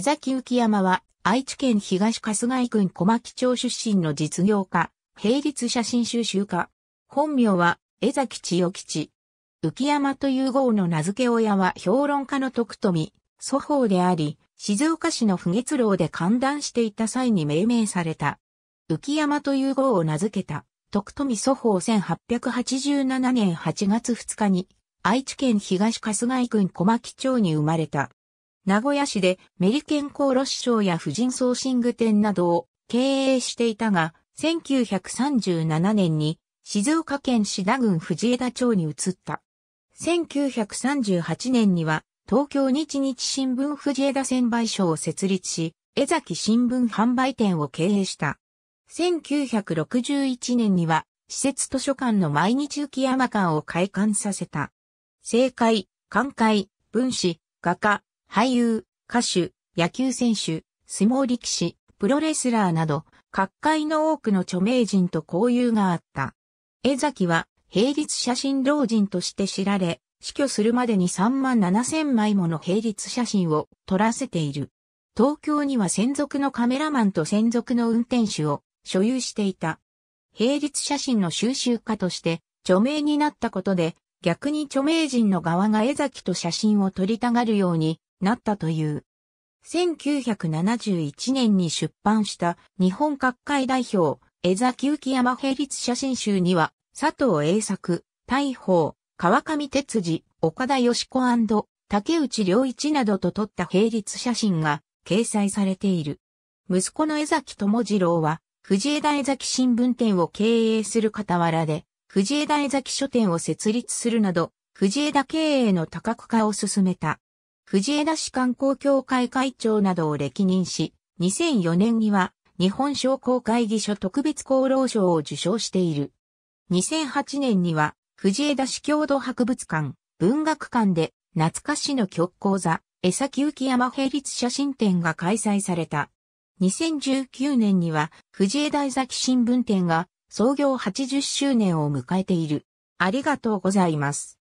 江崎浮山は愛知県東春日井郡小牧町出身の実業家、並立写真収集家。本名は江崎千代吉。浮山という号の名付け親は評論家の徳富、祖法であり、静岡市の不月楼で歓談していた際に命名された。浮山という号を名付けた、徳富祖法1887年8月2日に、愛知県東春日井郡小牧町に生まれた。名古屋市でメリケンー労師匠や婦人ソーシング店などを経営していたが、1937年に静岡県志田郡藤枝町に移った。1938年には東京日日新聞藤枝専売所を設立し、江崎新聞販売店を経営した。1961年には施設図書館の毎日浮山館を開館させた。政界、官界、分子、画家、俳優、歌手、野球選手、相撲力士、プロレスラーなど、各界の多くの著名人と交友があった。江崎は、平日写真老人として知られ、死去するまでに3万7千枚もの平日写真を撮らせている。東京には専属のカメラマンと専属の運転手を所有していた。平日写真の収集家として著名になったことで、逆に著名人の側が江崎と写真を撮りたがるようになったという。1971年に出版した日本各界代表、江崎浮山平立写真集には、佐藤栄作、大宝、川上哲司、岡田義子竹内良一などと撮った平立写真が掲載されている。息子の江崎智次郎は、藤枝江崎新聞店を経営する傍らで、藤枝江崎書店を設立するなど、藤枝経営の多角化を進めた。藤枝市観光協会会長などを歴任し、2004年には日本商工会議所特別功労賞を受賞している。2008年には藤枝市郷土博物館、文学館で懐かしの曲講座、江崎浮山平立写真展が開催された。2019年には藤枝江崎新聞展が創業80周年を迎えている。ありがとうございます。